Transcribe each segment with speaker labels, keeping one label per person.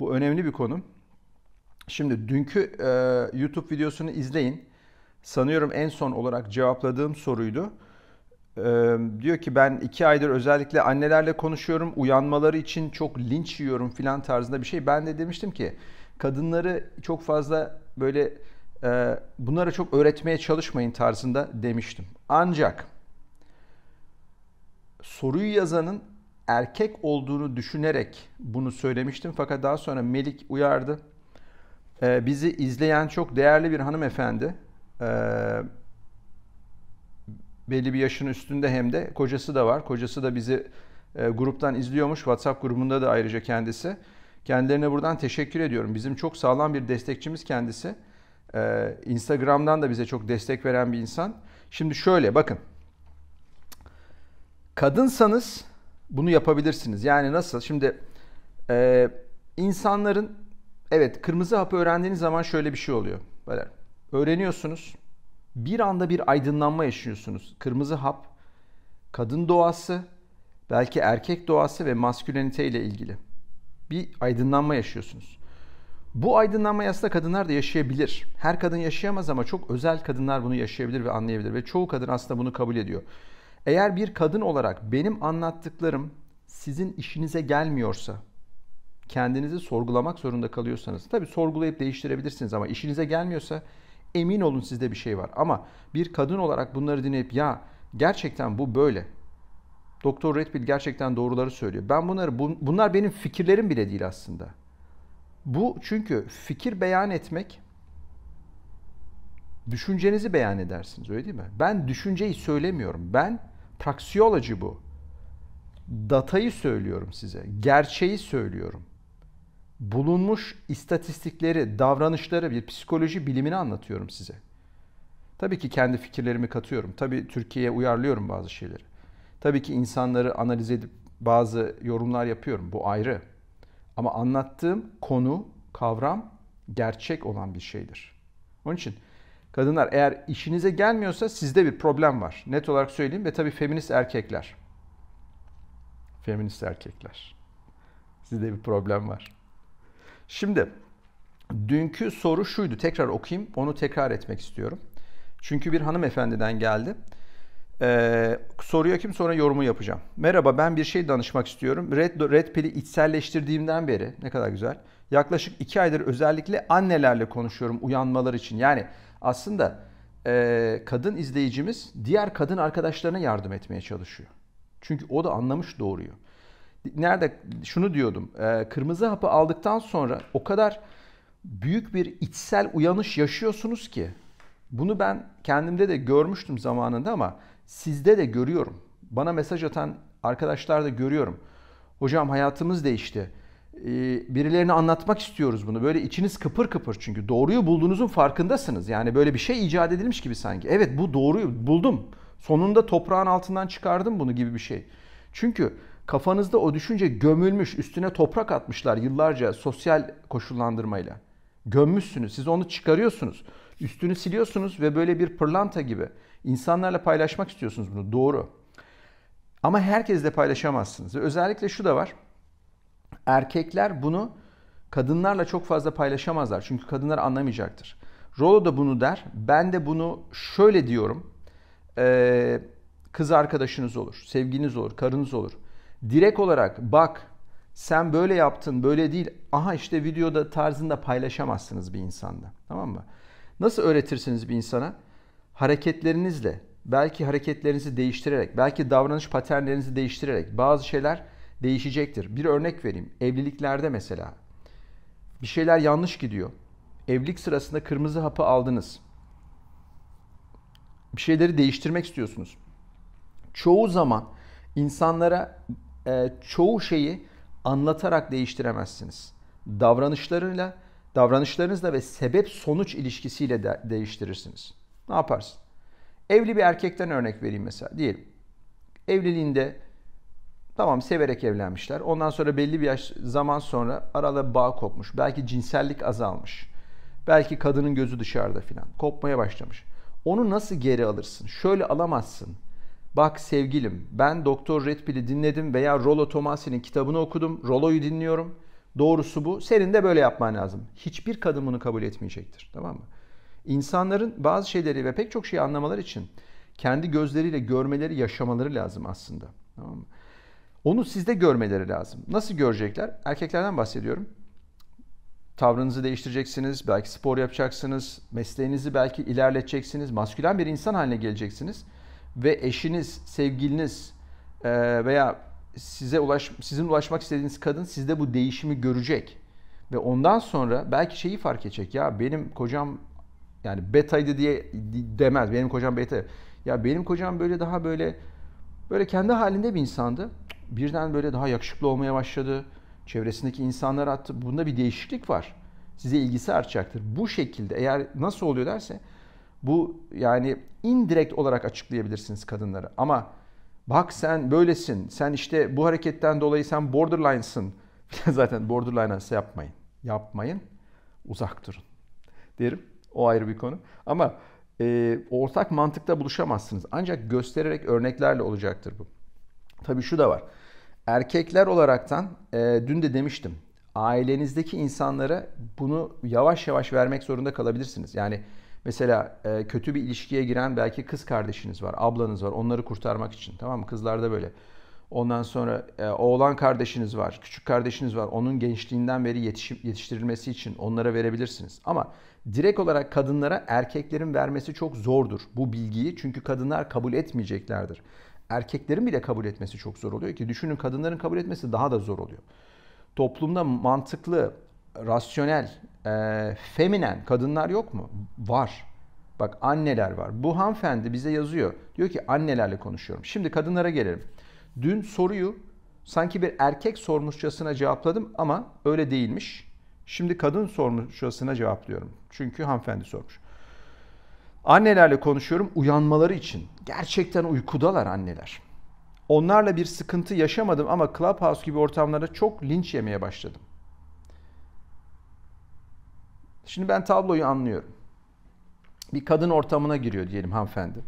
Speaker 1: Bu önemli bir konu. Şimdi dünkü e, YouTube videosunu izleyin. Sanıyorum en son olarak cevapladığım soruydu. E, diyor ki ben iki aydır özellikle annelerle konuşuyorum. Uyanmaları için çok linç yiyorum filan tarzında bir şey. Ben de demiştim ki kadınları çok fazla böyle e, bunlara çok öğretmeye çalışmayın tarzında demiştim. Ancak soruyu yazanın erkek olduğunu düşünerek bunu söylemiştim. Fakat daha sonra Melik uyardı. Ee, bizi izleyen çok değerli bir hanımefendi. Ee, belli bir yaşın üstünde hem de kocası da var. Kocası da bizi e, gruptan izliyormuş. WhatsApp grubunda da ayrıca kendisi. Kendilerine buradan teşekkür ediyorum. Bizim çok sağlam bir destekçimiz kendisi. Ee, Instagram'dan da bize çok destek veren bir insan. Şimdi şöyle bakın. Kadınsanız bunu yapabilirsiniz. Yani nasıl? Şimdi e, insanların evet kırmızı hap öğrendiğiniz zaman şöyle bir şey oluyor. Böyle öğreniyorsunuz. Bir anda bir aydınlanma yaşıyorsunuz. Kırmızı hap kadın doğası, belki erkek doğası ve maskülenite ile ilgili bir aydınlanma yaşıyorsunuz. Bu aydınlanma aslında kadınlar da yaşayabilir. Her kadın yaşayamaz ama çok özel kadınlar bunu yaşayabilir ve anlayabilir ve çoğu kadın aslında bunu kabul ediyor. Eğer bir kadın olarak benim anlattıklarım sizin işinize gelmiyorsa, kendinizi sorgulamak zorunda kalıyorsanız, tabi sorgulayıp değiştirebilirsiniz ama işinize gelmiyorsa emin olun sizde bir şey var. Ama bir kadın olarak bunları dinleyip ya gerçekten bu böyle. Doktor Redfield gerçekten doğruları söylüyor. Ben bunları bu, bunlar benim fikirlerim bile değil aslında. Bu çünkü fikir beyan etmek düşüncenizi beyan edersiniz öyle değil mi? Ben düşünceyi söylemiyorum. Ben Praksiology bu. Datayı söylüyorum size. Gerçeği söylüyorum. Bulunmuş istatistikleri, davranışları, bir psikoloji bilimini anlatıyorum size. Tabii ki kendi fikirlerimi katıyorum. Tabii Türkiye'ye uyarlıyorum bazı şeyleri. Tabii ki insanları analiz edip bazı yorumlar yapıyorum. Bu ayrı. Ama anlattığım konu, kavram gerçek olan bir şeydir. Onun için Kadınlar eğer işinize gelmiyorsa sizde bir problem var. Net olarak söyleyeyim ve tabii feminist erkekler. Feminist erkekler. Sizde bir problem var. Şimdi dünkü soru şuydu. Tekrar okuyayım. Onu tekrar etmek istiyorum. Çünkü bir hanımefendiden geldi. Ee, soruyu kim sonra yorumu yapacağım. Merhaba ben bir şey danışmak istiyorum. Red, red Pill'i içselleştirdiğimden beri ne kadar güzel. Yaklaşık iki aydır özellikle annelerle konuşuyorum uyanmalar için. Yani aslında e, kadın izleyicimiz diğer kadın arkadaşlarına yardım etmeye çalışıyor. Çünkü o da anlamış doğruyu. Nerede şunu diyordum. E, kırmızı hapı aldıktan sonra o kadar büyük bir içsel uyanış yaşıyorsunuz ki bunu ben kendimde de görmüştüm zamanında ama sizde de görüyorum. Bana mesaj atan arkadaşlar da görüyorum. Hocam hayatımız değişti. Ee, birilerine anlatmak istiyoruz bunu. Böyle içiniz kıpır kıpır çünkü doğruyu bulduğunuzun farkındasınız. Yani böyle bir şey icat edilmiş gibi sanki. Evet bu doğruyu buldum. Sonunda toprağın altından çıkardım bunu gibi bir şey. Çünkü kafanızda o düşünce gömülmüş, üstüne toprak atmışlar yıllarca sosyal koşullandırmayla. Gömmüşsünüz. Siz onu çıkarıyorsunuz. Üstünü siliyorsunuz ve böyle bir pırlanta gibi insanlarla paylaşmak istiyorsunuz bunu. Doğru. Ama herkesle paylaşamazsınız. özellikle şu da var erkekler bunu kadınlarla çok fazla paylaşamazlar. Çünkü kadınlar anlamayacaktır. Rolo da bunu der. Ben de bunu şöyle diyorum. Ee, kız arkadaşınız olur, sevginiz olur, karınız olur. Direkt olarak bak sen böyle yaptın, böyle değil. Aha işte videoda tarzında paylaşamazsınız bir insanda. Tamam mı? Nasıl öğretirsiniz bir insana? Hareketlerinizle, belki hareketlerinizi değiştirerek, belki davranış paternlerinizi değiştirerek bazı şeyler değişecektir. Bir örnek vereyim. Evliliklerde mesela bir şeyler yanlış gidiyor. Evlilik sırasında kırmızı hapı aldınız. Bir şeyleri değiştirmek istiyorsunuz. Çoğu zaman insanlara e, çoğu şeyi anlatarak değiştiremezsiniz. Davranışlarıyla, davranışlarınızla ve sebep sonuç ilişkisiyle de değiştirirsiniz. Ne yaparsın? Evli bir erkekten örnek vereyim mesela. Diyelim evliliğinde Tamam severek evlenmişler. Ondan sonra belli bir yaş zaman sonra arada bağ kopmuş. Belki cinsellik azalmış. Belki kadının gözü dışarıda filan. Kopmaya başlamış. Onu nasıl geri alırsın? Şöyle alamazsın. Bak sevgilim ben Doktor Red dinledim veya Rolo Tomasi'nin kitabını okudum. Rolo'yu dinliyorum. Doğrusu bu. Senin de böyle yapman lazım. Hiçbir kadın bunu kabul etmeyecektir. Tamam mı? İnsanların bazı şeyleri ve pek çok şeyi anlamalar için kendi gözleriyle görmeleri, yaşamaları lazım aslında. Tamam mı? Onu sizde görmeleri lazım. Nasıl görecekler? Erkeklerden bahsediyorum. Tavrınızı değiştireceksiniz, belki spor yapacaksınız, mesleğinizi belki ilerleteceksiniz, maskülen bir insan haline geleceksiniz ve eşiniz, sevgiliniz e, veya size ulaş, sizin ulaşmak istediğiniz kadın sizde bu değişimi görecek. Ve ondan sonra belki şeyi fark edecek. Ya benim kocam yani betaydı diye demez. Benim kocam beta. Ya benim kocam böyle daha böyle böyle kendi halinde bir insandı birden böyle daha yakışıklı olmaya başladı. Çevresindeki insanlar attı. Bunda bir değişiklik var. Size ilgisi artacaktır. Bu şekilde eğer nasıl oluyor derse bu yani indirekt olarak açıklayabilirsiniz kadınları. Ama bak sen böylesin, sen işte bu hareketten dolayı sen borderline'sın. Zaten borderline'sa yapmayın. Yapmayın, uzak durun derim. O ayrı bir konu. Ama e, ortak mantıkta buluşamazsınız. Ancak göstererek örneklerle olacaktır bu. Tabii şu da var. Erkekler olaraktan e, dün de demiştim. Ailenizdeki insanlara bunu yavaş yavaş vermek zorunda kalabilirsiniz. Yani mesela e, kötü bir ilişkiye giren belki kız kardeşiniz var, ablanız var. Onları kurtarmak için tamam mı? Kızlarda böyle. Ondan sonra e, oğlan kardeşiniz var, küçük kardeşiniz var. Onun gençliğinden beri yetişim, yetiştirilmesi için onlara verebilirsiniz. Ama direkt olarak kadınlara erkeklerin vermesi çok zordur bu bilgiyi. Çünkü kadınlar kabul etmeyeceklerdir erkeklerin bile kabul etmesi çok zor oluyor ki düşünün kadınların kabul etmesi daha da zor oluyor. Toplumda mantıklı, rasyonel, e, feminen kadınlar yok mu? Var. Bak anneler var. Bu hanımefendi bize yazıyor. Diyor ki annelerle konuşuyorum. Şimdi kadınlara gelelim. Dün soruyu sanki bir erkek sormuşçasına cevapladım ama öyle değilmiş. Şimdi kadın sormuşçasına cevaplıyorum. Çünkü hanımefendi sormuş. Annelerle konuşuyorum uyanmaları için. Gerçekten uykudalar anneler. Onlarla bir sıkıntı yaşamadım ama Clubhouse gibi ortamlarda çok linç yemeye başladım. Şimdi ben tabloyu anlıyorum. Bir kadın ortamına giriyor diyelim hanımefendi.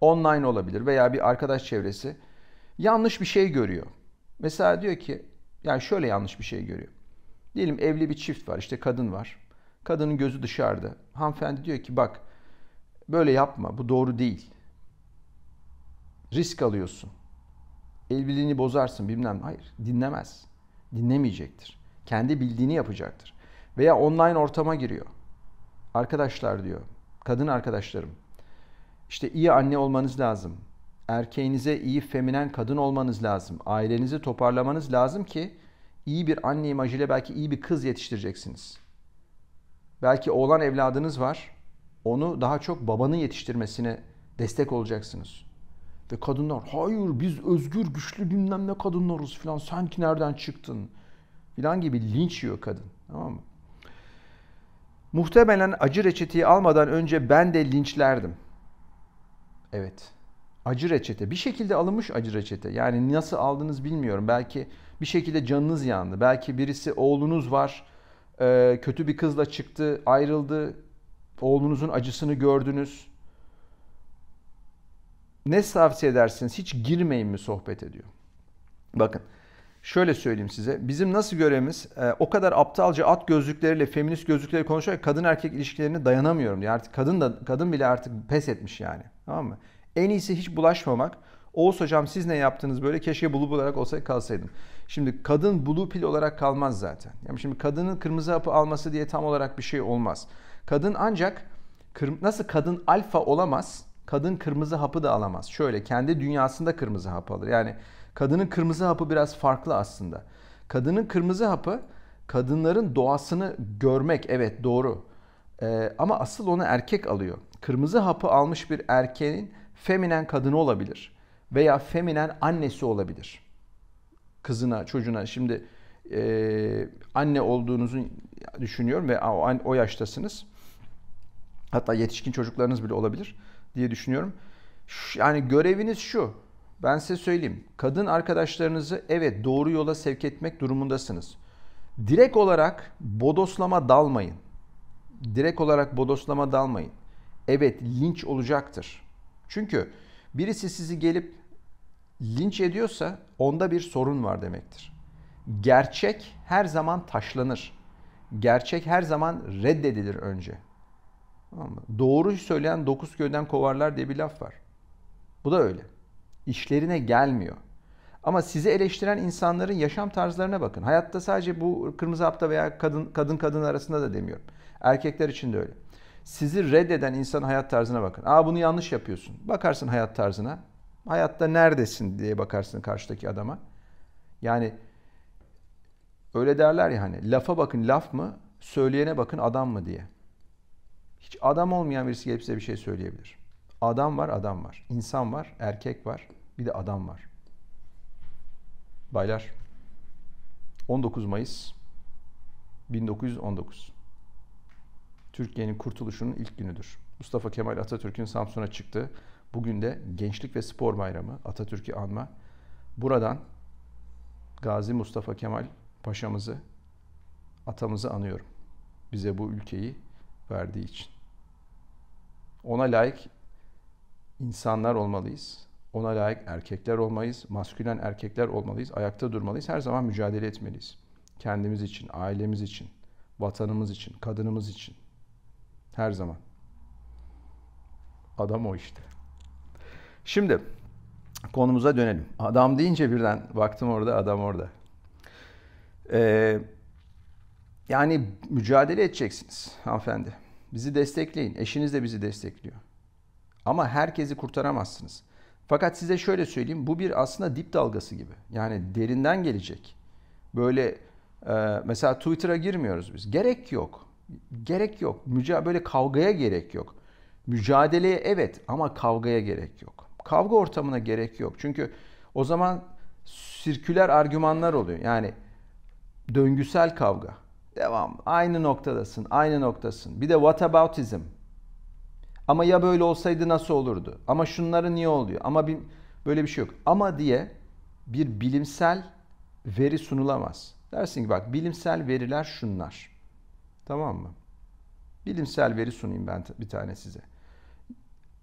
Speaker 1: Online olabilir veya bir arkadaş çevresi. Yanlış bir şey görüyor. Mesela diyor ki, yani şöyle yanlış bir şey görüyor. Diyelim evli bir çift var, işte kadın var. Kadının gözü dışarıda. Hanımefendi diyor ki bak Böyle yapma. Bu doğru değil. Risk alıyorsun. Evliliğini bozarsın bilmem. Hayır. Dinlemez. Dinlemeyecektir. Kendi bildiğini yapacaktır. Veya online ortama giriyor. Arkadaşlar diyor. Kadın arkadaşlarım. İşte iyi anne olmanız lazım. Erkeğinize iyi feminen kadın olmanız lazım. Ailenizi toparlamanız lazım ki iyi bir anne imajıyla belki iyi bir kız yetiştireceksiniz. Belki oğlan evladınız var onu daha çok babanın yetiştirmesine destek olacaksınız. Ve kadınlar hayır biz özgür güçlü bilmem ne kadınlarız filan sen ki nereden çıktın filan gibi linç yiyor kadın tamam mı? Muhtemelen acı reçeteyi almadan önce ben de linçlerdim. Evet. Acı reçete. Bir şekilde alınmış acı reçete. Yani nasıl aldınız bilmiyorum. Belki bir şekilde canınız yandı. Belki birisi oğlunuz var. Kötü bir kızla çıktı, ayrıldı. Oğlunuzun acısını gördünüz. Ne tavsiye edersiniz? Hiç girmeyin mi sohbet ediyor. Bakın şöyle söyleyeyim size. Bizim nasıl görevimiz e, o kadar aptalca at gözlükleriyle feminist gözlükleri konuşarak kadın erkek ilişkilerini dayanamıyorum diye. Artık kadın da kadın bile artık pes etmiş yani. Tamam mı? En iyisi hiç bulaşmamak. Oğuz hocam siz ne yaptınız böyle? Keşke bulup olarak olsa kalsaydım. Şimdi kadın blue pil olarak kalmaz zaten. Yani şimdi kadının kırmızı hapı alması diye tam olarak bir şey olmaz. Kadın ancak nasıl kadın alfa olamaz, kadın kırmızı hapı da alamaz. Şöyle kendi dünyasında kırmızı hap alır. Yani kadının kırmızı hapı biraz farklı aslında. Kadının kırmızı hapı kadınların doğasını görmek evet doğru. Ee, ama asıl onu erkek alıyor. Kırmızı hapı almış bir erkeğin feminen kadını olabilir veya feminen annesi olabilir. Kızına, çocuğuna şimdi e, anne olduğunuzu düşünüyorum ve o, o yaştasınız Hatta yetişkin çocuklarınız bile olabilir diye düşünüyorum. Yani göreviniz şu. Ben size söyleyeyim. Kadın arkadaşlarınızı evet doğru yola sevk etmek durumundasınız. Direkt olarak bodoslama dalmayın. Direkt olarak bodoslama dalmayın. Evet linç olacaktır. Çünkü birisi sizi gelip linç ediyorsa onda bir sorun var demektir. Gerçek her zaman taşlanır. Gerçek her zaman reddedilir önce. Tamam mı? Doğru söyleyen dokuz köyden kovarlar diye bir laf var. Bu da öyle. İşlerine gelmiyor. Ama sizi eleştiren insanların yaşam tarzlarına bakın. Hayatta sadece bu kırmızı hapta veya kadın kadın kadın arasında da demiyorum. Erkekler için de öyle. Sizi reddeden insanın hayat tarzına bakın. Aa bunu yanlış yapıyorsun. Bakarsın hayat tarzına. Hayatta neredesin diye bakarsın karşıdaki adama. Yani öyle derler ya hani lafa bakın laf mı, söyleyene bakın adam mı diye. Hiç adam olmayan birisi gelip size bir şey söyleyebilir. Adam var, adam var. İnsan var, erkek var, bir de adam var. Baylar, 19 Mayıs 1919. Türkiye'nin kurtuluşunun ilk günüdür. Mustafa Kemal Atatürk'ün Samsun'a çıktı. Bugün de Gençlik ve Spor Bayramı Atatürk'ü anma. Buradan Gazi Mustafa Kemal Paşa'mızı, atamızı anıyorum. Bize bu ülkeyi verdiği için. Ona layık insanlar olmalıyız. Ona layık erkekler olmalıyız. Maskülen erkekler olmalıyız. Ayakta durmalıyız. Her zaman mücadele etmeliyiz. Kendimiz için, ailemiz için, vatanımız için, kadınımız için. Her zaman. Adam o işte. Şimdi konumuza dönelim. Adam deyince birden baktım orada, adam orada. Ee, yani mücadele edeceksiniz hanımefendi. Bizi destekleyin. Eşiniz de bizi destekliyor. Ama herkesi kurtaramazsınız. Fakat size şöyle söyleyeyim. Bu bir aslında dip dalgası gibi. Yani derinden gelecek. Böyle e, mesela Twitter'a girmiyoruz biz. Gerek yok. Gerek yok. Müca böyle kavgaya gerek yok. Mücadeleye evet ama kavgaya gerek yok. Kavga ortamına gerek yok. Çünkü o zaman sirküler argümanlar oluyor. Yani döngüsel kavga. Devam. Aynı noktadasın, aynı noktasın. Bir de What Aboutism. Ama ya böyle olsaydı nasıl olurdu? Ama şunları niye oluyor? Ama bir, böyle bir şey yok. Ama diye bir bilimsel veri sunulamaz. Dersin ki bak bilimsel veriler şunlar. Tamam mı? Bilimsel veri sunayım ben bir tane size.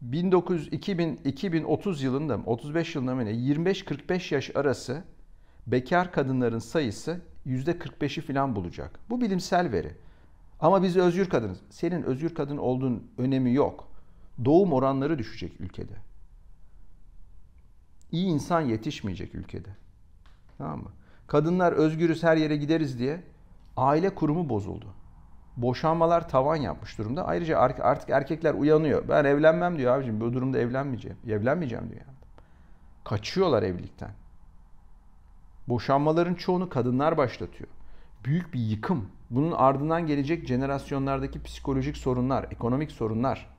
Speaker 1: 1900, 2000, 2030 yılında mı, 35 yılında mı ne, 25-45 yaş arası bekar kadınların sayısı %45'i falan bulacak. Bu bilimsel veri. Ama biz özgür kadınız. Senin özgür kadın olduğun önemi yok. Doğum oranları düşecek ülkede. İyi insan yetişmeyecek ülkede. Tamam mı? Kadınlar özgürüz her yere gideriz diye aile kurumu bozuldu. Boşanmalar tavan yapmış durumda. Ayrıca artık erkekler uyanıyor. Ben evlenmem diyor abicim. Bu durumda evlenmeyeceğim. Evlenmeyeceğim diyor. Kaçıyorlar evlilikten. Boşanmaların çoğunu kadınlar başlatıyor. Büyük bir yıkım. Bunun ardından gelecek jenerasyonlardaki psikolojik sorunlar, ekonomik sorunlar.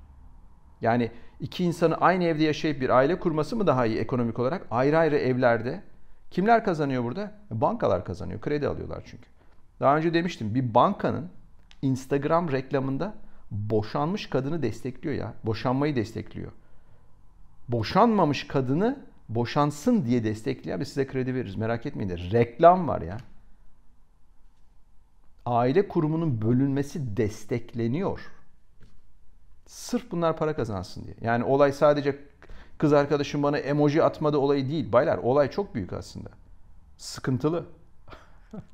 Speaker 1: Yani iki insanı aynı evde yaşayıp bir aile kurması mı daha iyi ekonomik olarak? Ayrı ayrı evlerde. Kimler kazanıyor burada? Bankalar kazanıyor. Kredi alıyorlar çünkü. Daha önce demiştim bir bankanın Instagram reklamında boşanmış kadını destekliyor ya. Boşanmayı destekliyor. Boşanmamış kadını boşansın diye destekliyor, biz size kredi veririz. Merak etmeyin de reklam var ya. Aile kurumunun bölünmesi destekleniyor. Sırf bunlar para kazansın diye. Yani olay sadece kız arkadaşım bana emoji atmadı olayı değil. Baylar olay çok büyük aslında. Sıkıntılı.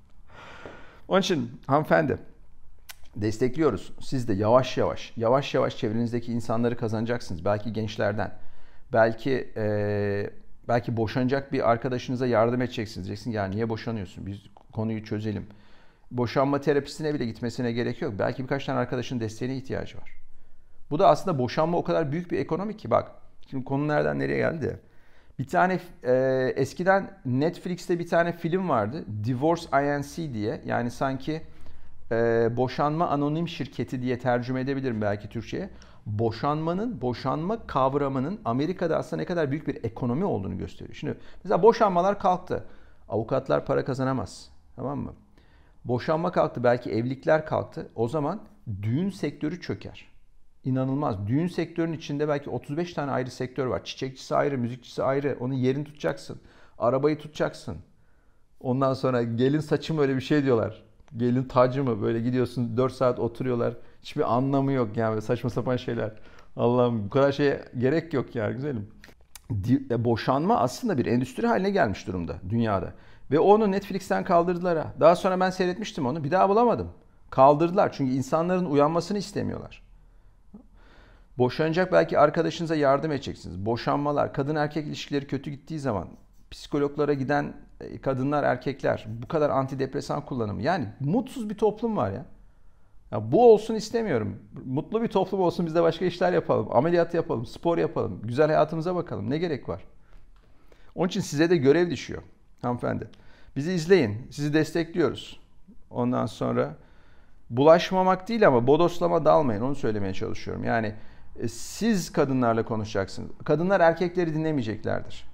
Speaker 1: Onun için hanımefendi destekliyoruz. Siz de yavaş yavaş, yavaş yavaş çevrenizdeki insanları kazanacaksınız. Belki gençlerden, Belki e, belki boşanacak bir arkadaşınıza yardım edeceksiniz. Diyeceksin yani niye boşanıyorsun? Biz konuyu çözelim. Boşanma terapisine bile gitmesine gerek yok. Belki birkaç tane arkadaşın desteğine ihtiyacı var. Bu da aslında boşanma o kadar büyük bir ekonomi ki bak. Şimdi konu nereden nereye geldi? Bir tane e, eskiden Netflix'te bir tane film vardı. Divorce INC diye. Yani sanki e, boşanma anonim şirketi diye tercüme edebilirim belki Türkçe'ye boşanmanın, boşanma kavramının Amerika'da aslında ne kadar büyük bir ekonomi olduğunu gösteriyor. Şimdi mesela boşanmalar kalktı. Avukatlar para kazanamaz. Tamam mı? Boşanma kalktı, belki evlilikler kalktı. O zaman düğün sektörü çöker. İnanılmaz. Düğün sektörünün içinde belki 35 tane ayrı sektör var. Çiçekçisi ayrı, müzikçisi ayrı. Onun yerini tutacaksın. Arabayı tutacaksın. Ondan sonra gelin saçı mı öyle bir şey diyorlar. Gelin tacı mı? Böyle gidiyorsun 4 saat oturuyorlar. Hiçbir anlamı yok yani saçma sapan şeyler. Allah'ım bu kadar şeye gerek yok yani güzelim. E, boşanma aslında bir endüstri haline gelmiş durumda dünyada. Ve onu Netflix'ten kaldırdılar ha. Daha sonra ben seyretmiştim onu. Bir daha bulamadım. Kaldırdılar. Çünkü insanların uyanmasını istemiyorlar. Boşanacak belki arkadaşınıza yardım edeceksiniz. Boşanmalar, kadın erkek ilişkileri kötü gittiği zaman psikologlara giden e, kadınlar, erkekler bu kadar antidepresan kullanımı. Yani mutsuz bir toplum var ya. Ya bu olsun istemiyorum. Mutlu bir toplum olsun biz de başka işler yapalım. Ameliyat yapalım, spor yapalım, güzel hayatımıza bakalım. Ne gerek var? Onun için size de görev düşüyor hanımefendi. Bizi izleyin, sizi destekliyoruz. Ondan sonra bulaşmamak değil ama bodoslama dalmayın onu söylemeye çalışıyorum. Yani e, siz kadınlarla konuşacaksınız. Kadınlar erkekleri dinlemeyeceklerdir.